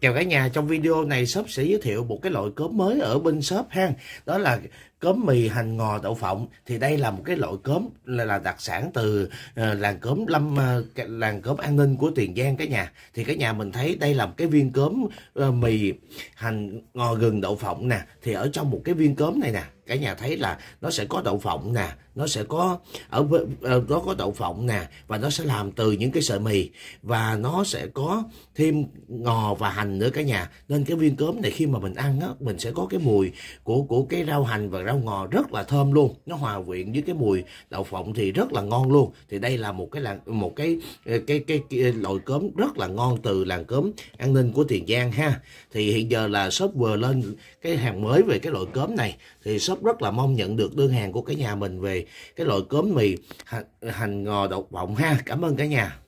Chào cả nhà, trong video này shop sẽ giới thiệu một cái loại cốm mới ở bên shop ha. Đó là cốm mì hành ngò đậu phộng thì đây là một cái loại cốm là, là đặc sản từ uh, làng cốm lâm uh, làng cốm an ninh của tiền giang cái nhà thì cái nhà mình thấy đây là một cái viên cốm uh, mì hành ngò gừng đậu phộng nè thì ở trong một cái viên cốm này nè cả nhà thấy là nó sẽ có đậu phộng nè nó sẽ có ở đó có đậu phộng nè và nó sẽ làm từ những cái sợi mì và nó sẽ có thêm ngò và hành nữa cả nhà nên cái viên cốm này khi mà mình ăn á mình sẽ có cái mùi của của cái rau hành và rau ngò rất là thơm luôn nó hòa quyện với cái mùi đậu phộng thì rất là ngon luôn thì đây là một cái là một cái cái, cái cái, cái loại cốm rất là ngon từ làng cốm an ninh của tiền giang ha thì hiện giờ là shop vừa lên cái hàng mới về cái loại cốm này thì shop rất là mong nhận được đơn hàng của cái nhà mình về cái loại cốm mì hành, hành ngò đậu phộng ha cảm ơn cả nhà